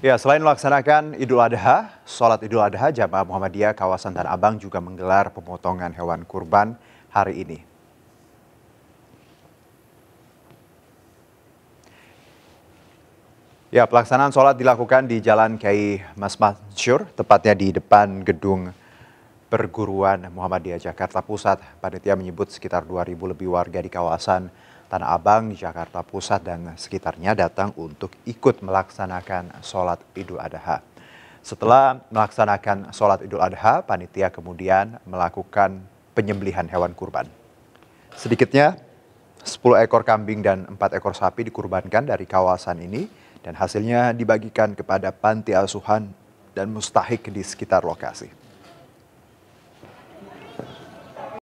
Ya, selain melaksanakan Idul Adha, sholat Idul Adha jamaah Muhammadiyah kawasan Tanah Abang juga menggelar pemotongan hewan kurban hari ini. Ya, pelaksanaan sholat dilakukan di Jalan Kiai Mas Mansur, tepatnya di depan gedung Perguruan Muhammadiyah Jakarta Pusat. Panitia menyebut sekitar 2.000 lebih warga di kawasan Tanah Abang, Jakarta Pusat dan sekitarnya datang untuk ikut melaksanakan sholat Idul Adha. Setelah melaksanakan sholat Idul Adha, panitia kemudian melakukan penyembelihan hewan kurban. Sedikitnya 10 ekor kambing dan 4 ekor sapi dikurbankan dari kawasan ini dan hasilnya dibagikan kepada panti asuhan dan mustahik di sekitar lokasi.